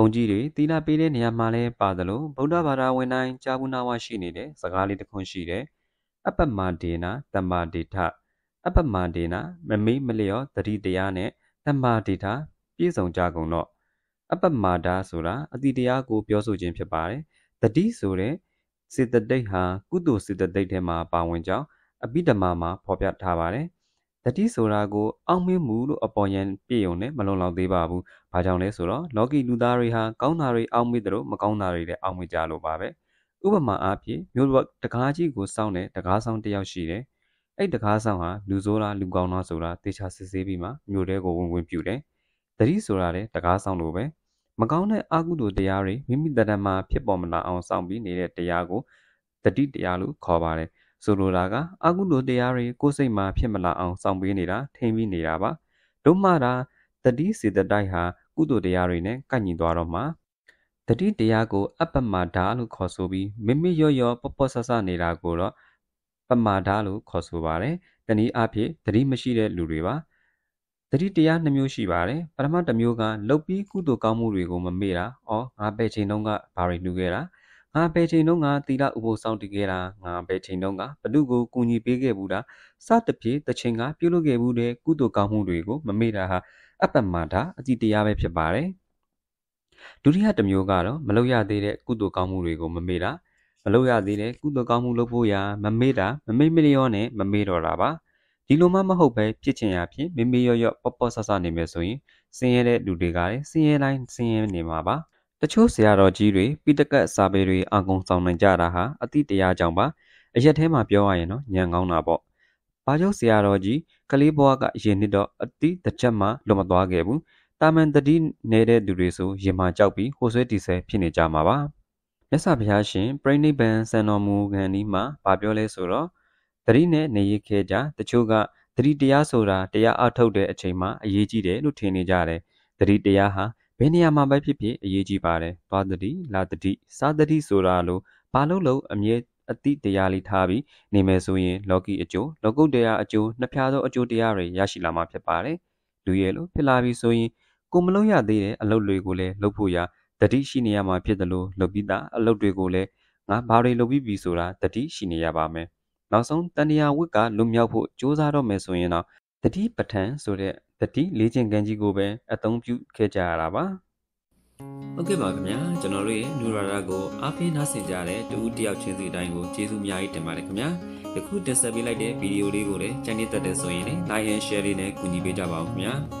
ုံကြီးတွေသီလပေးတဲ့နေရာမှာလည်းပါသလိုဗုဒ္ဓဘာသာဝင်တိုင်းကြာဘူးနာဝရှိနေတဲ့စကားလေးတစ်ခုရှိတယ်။အပ္ပမဒေနာတမ္မာဒေထအပ္ပမဒေနာမမေးမလျော့တတိတရားနဲ့တမ္မာဒေထပြည့်စုံကြကုန်တော့အပ္ပမဒါဆိုတာအတိတရားကိုပြောဆိုခြင်းဖြစ်ပါတယ်။တတိဆိုတဲ့စေတသိက်ဟာကုသိုလ်စေတသိက်ထဲမှာပါဝင်ကြောင်းအပိဓမ္မာမှာဖော်ပြထားပါတယ်။တတိဆိုတာကိုအောင်မင်းမှုလို့အပေါ်ယံပြည့်ုံနဲ့မလုံလောက်သေးပါဘူး။ဘာကြောင့်လဲဆိုတော့လောကီလူသားတွေဟာကောင်းတာတွေအောင်မေ့တယ်လို့မကောင်းတာတွေလည်းအောင်မေ့ကြလို့ပါပဲ။ဥပမာအားဖြင့်မြို့တကားကြီးကိုစောင့်တဲ့တကားဆောင်တစ်ယောက်ရှိတယ်။အဲ့တကားဆောင်ဟာလူဆိုးလားလူကောင်းလားဆိုတာသေချာစစ်ဆေးပြီးမှမြို့ထဲကိုဝင်ဝင်ပြူတယ်။တတိဆိုတာလည်းတကားဆောင်လိုပဲ။မကောင်းတဲ့အကုသိုလ်တရားတွေမိမိတဏ္ဍမှာဖြစ်ပေါ်မလာအောင်စောင့်ပြီးနေတဲ့တရားကိုတတိတရားလို့ခေါ်ပါတယ်။ဆိုလိုတာကအကုသိုလ်တရားတွေကိုယ်စိတ်မှာဖြစ်မလာအောင်ဆောင်ပေးနေတာထိမ့်ပြီးနေတာပါတို့မှတာတတိစေတတိုက်ဟာကုသိုလ်တရားတွေနဲ့ကန့်ညီသွားတော့မှတတိတရားကိုအပမဒါလို့ခေါ်ဆိုပြီးမိမိရော့ရော့ပော့ပော့ဆဆနေတာကိုတော့ပမဒါလို့ခေါ်ဆိုပါတယ်တနည်းအားဖြင့်တတိမရှိတဲ့လူတွေပါတတိတရားနှမျိုးရှိပါတယ်ပထမတစ်မျိုးကလုတ်ပြီးကုသိုလ်ကောင်းမှုတွေကိုမမေ့တာအော်ငါပဲ့ချိန်တုန်းကဘာတွေနှူးခဲ့တာငါဘယ်ချိန်တော့ငါတီလာဥပုပ်ဆောင်တည်ခဲ့တာငါဘယ်ချိန်တော့ငါဘလူကိုကူညီပေးခဲ့ဘူးတာစသဖြင့်တချိန်ကပြုလုပ်ခဲ့မှုတဲ့ကုသိုလ်ကောင်းမှုတွေကိုမမေ့တာဟာအပ္ပမတာအကြည့်တရားပဲဖြစ်ပါတယ်ဒုတိယတစ်မျိုးကတော့မလုပ်ရသေးတဲ့ကုသိုလ်ကောင်းမှုတွေကိုမမေ့တာမလုပ်ရသေးတဲ့ကုသိုလ်ကောင်းမှုလုပ်ဖို့ရာမမေ့တာမမေ့မလျော့နဲ့မမေ့တော့တာပါဒီလိုမှမဟုတ်ပဲဖြစ်ချင်ရဖြစ်မေမေရော့ရော့ပေါ့ပေါ့ဆဆနေမယ်ဆိုရင်ဆင်းရဲတဲ့လူတွေကလည်းဆင်းရဲတိုင်းဆင်းရဲနေမှာပါ။တချို့ဆရာတော်ကြီးတွေပိဋကတ်စာပေတွေအာကုံဆောင်နိုင်ကြတာဟာအတိတရားကြောင့်ပါ။အရက်ထဲမှာပြောရရင်တော့ညံကောင်းတာပေါ့။ဘာကြောင့်ဆရာတော်ကြီးကလေးဘွားကရင်နှစ်တော့အတိတစ်ချက်မှလွတ်မသွားခဲ့ဘူး။တာမန်တတိနေတဲ့သူတွေဆိုရင်မှကြောက်ပြီးဟိုဆွဲတီဆဲဖြစ်နေကြမှာပါ။မြတ်စွာဘုရားရှင်ပြိဋိဘံစံတော်မူခံဒီမှာဗာပြောလဲဆိုတော့တတိနဲ့နေရခဲ့ကြတချို့ကတတိတရားဆိုတာတရားအထုတ်တဲ့အချိန်မှာအရေးကြီးတယ်လို့ထင်နေကြတယ်။တတိတရားဟာဘယ်နေရာမှာပဲဖြစ်ဖြစ်အရေးကြီးပါတယ်။သွားတတိလာတတိ စားတတိဆိုတာလို့ဘာလို့လို့အမြဲအတိတရားလေးထားပြီးနေမယ်ဆိုရင်လောကီအကျိုးလောကုတ္တရာအကျိုးနှစ်ဖြာသောအကျိုးတရားတွေရရှိလာမှာဖြစ်ပါတယ်။လူရဲ့လို့ဖြစ်လာပြီဆိုရင်ကိုမလုပ်ရသေးတဲ့အလုပ်တွေကိုလည်းလုပ်ဖို့ရတတိရှိနေရမှာဖြစ်တယ်လို့လုပ်ပြီးသားအလုပ်တွေကိုလည်းငါဘာတွေလုပ်ပြီးပြီဆိုတာတတိရှိနေရပါမယ်။နောက်ဆုံးတဏှာဝိကလွတ်မြောက်ဖို့ကြိုးစားတော့မယ်ဆိုရင်တော့တတိပဋ္ဌံဆိုတဲ့တတိလေ့ကျင့်ခန်းကြီးကိုပဲအသုံးပြုခဲ့ကြရတာပါဟုတ်ကဲ့ပါခင်ဗျာကျွန်တော်တို့ရဲ့နူရာရာကိုအားပေးနားဆင်ကြတဲ့တူဦးတယောက်ချင်းစီတိုင်းကိုကျေးဇူးအများကြီးတင်ပါတယ်ခင်ဗျာယခုတင်ဆက်ပေးလိုက်တဲ့ဗီဒီယိုလေးကိုလည်းချန်နေသက်တဲ့ဆိုရင်လည်း like and share လေးနဲ့ကူညီပေးကြပါဦးခင်ဗျာ